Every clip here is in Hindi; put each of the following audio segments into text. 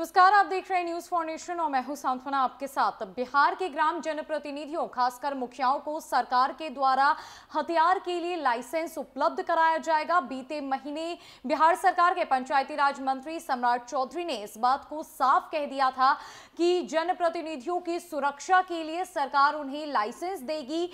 नमस्कार आप देख रहे हैं न्यूज फाउंडेशन और मैं हूं सांत्वना आपके साथ बिहार के ग्राम जनप्रतिनिधियों खासकर मुखियाओं को सरकार के द्वारा हथियार के लिए लाइसेंस उपलब्ध कराया जाएगा बीते महीने बिहार सरकार के पंचायती राज मंत्री सम्राट चौधरी ने इस बात को साफ कह दिया था कि जनप्रतिनिधियों की सुरक्षा के लिए सरकार उन्हें लाइसेंस देगी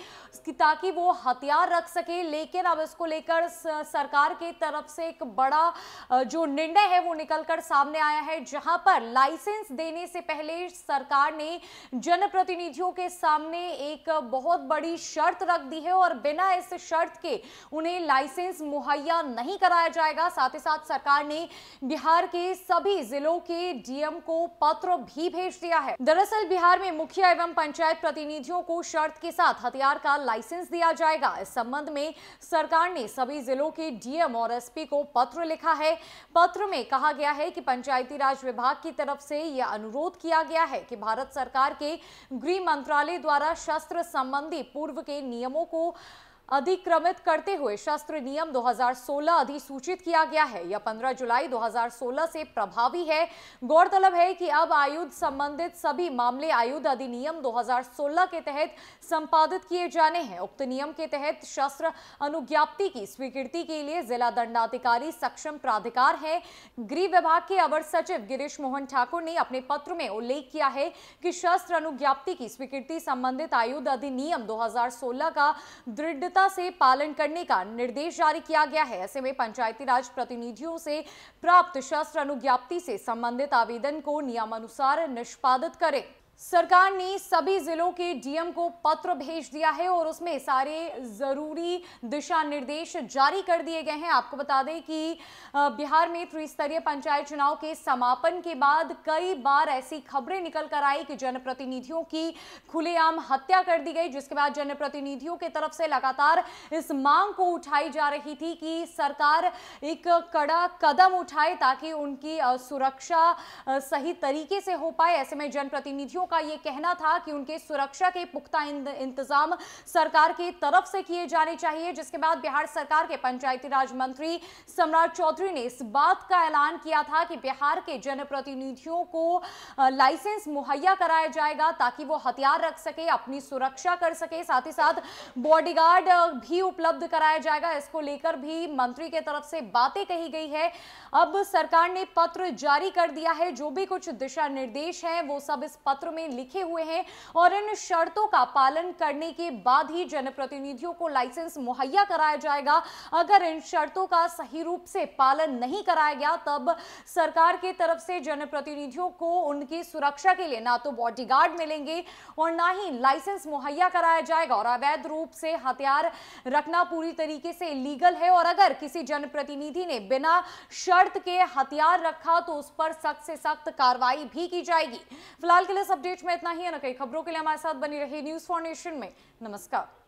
ताकि वो हथियार रख सके लेकिन अब इसको लेकर सरकार के तरफ से एक बड़ा जो निर्णय है वो निकलकर सामने आया है जहां पर पर लाइसेंस देने से पहले सरकार ने जनप्रतिनिधियों के सामने एक बहुत बड़ी शर्त रख दी है और बिना इस शर्त के उन्हें लाइसेंस मुहैया नहीं कराया जाएगा साथ ही साथ सरकार ने बिहार के सभी जिलों के डीएम को पत्र भी भेज दिया है दरअसल बिहार में मुखिया एवं पंचायत प्रतिनिधियों को शर्त के साथ हथियार का लाइसेंस दिया जाएगा इस संबंध में सरकार ने सभी जिलों के डीएम और एसपी को पत्र लिखा है पत्र में कहा गया है कि पंचायती राज विभाग की तरफ से यह अनुरोध किया गया है कि भारत सरकार के गृह मंत्रालय द्वारा शस्त्र संबंधी पूर्व के नियमों को अधिक्रमित करते हुए शस्त्र नियम 2016 अधिसूचित किया गया है यह 15 जुलाई 2016 से प्रभावी है गौरतलब है कि अब आयुध संबंधित सभी मामले आयुध अधिनियम 2016 के तहत संपादित किए जाने हैं उक्त नियम के तहत शस्त्र अनुज्ञाप्ति की स्वीकृति के लिए जिला दंडाधिकारी सक्षम प्राधिकार है गृह विभाग के अवर सचिव गिरीश मोहन ठाकुर ने अपने पत्र में उल्लेख किया है कि शस्त्र अनुज्ञाप्ति की स्वीकृति संबंधित आयुध अधिनियम दो का दृढ़ गंभीरता से पालन करने का निर्देश जारी किया गया है ऐसे में पंचायती राज प्रतिनिधियों से प्राप्त शस्त्र अनुज्ञाप्ति से संबंधित आवेदन को नियमानुसार निष्पादित करें सरकार ने सभी जिलों के डीएम को पत्र भेज दिया है और उसमें सारे जरूरी दिशा निर्देश जारी कर दिए गए हैं आपको बता दें कि बिहार में त्रिस्तरीय पंचायत चुनाव के समापन के बाद कई बार ऐसी खबरें निकल कर आई कि जनप्रतिनिधियों की खुलेआम हत्या कर दी गई जिसके बाद जनप्रतिनिधियों की तरफ से लगातार इस मांग को उठाई जा रही थी कि सरकार एक कड़ा कदम उठाए ताकि उनकी सुरक्षा सही तरीके से हो पाए ऐसे में जनप्रतिनिधियों का यह कहना था कि उनके सुरक्षा के पुख्ता इंतजाम सरकार की तरफ से किए जाने चाहिए जिसके बाद बिहार सरकार के पंचायती राज मंत्री सम्राट चौधरी ने इस बात का ऐलान किया था कि बिहार के जनप्रतिनिधियों को लाइसेंस मुहैया कराया जाएगा ताकि वो हथियार रख सके अपनी सुरक्षा कर सके साथ ही साथ बॉडीगार्ड भी उपलब्ध कराया जाएगा इसको लेकर भी मंत्री के तरफ से बातें कही गई है अब सरकार ने पत्र जारी कर दिया है जो भी कुछ दिशा निर्देश है वो सब इस पत्र में लिखे हुए हैं और इन शर्तों का पालन करने के बाद ही जनप्रतिनिधियों को लाइसेंस मुहैया कराया जाएगा अगर इन शर्तों का सही रूप से पालन नहीं कराया गया तब सरकार की तरफ से जनप्रतिनिधियों को उनकी सुरक्षा के लिए ना तो बॉडीगार्ड मिलेंगे और ना ही लाइसेंस मुहैया कराया जाएगा और अवैध रूप से हथियार रखना पूरी तरीके से लीगल है और अगर किसी जनप्रतिनिधि ने बिना शर्त के हथियार रखा तो उस पर सख्त से सख्त कार्रवाई भी की जाएगी फिलहाल के लिए सब अपडेट में इतना ही ना कई खबरों के लिए हमारे साथ बनी रही न्यूज फॉर नेशन में नमस्कार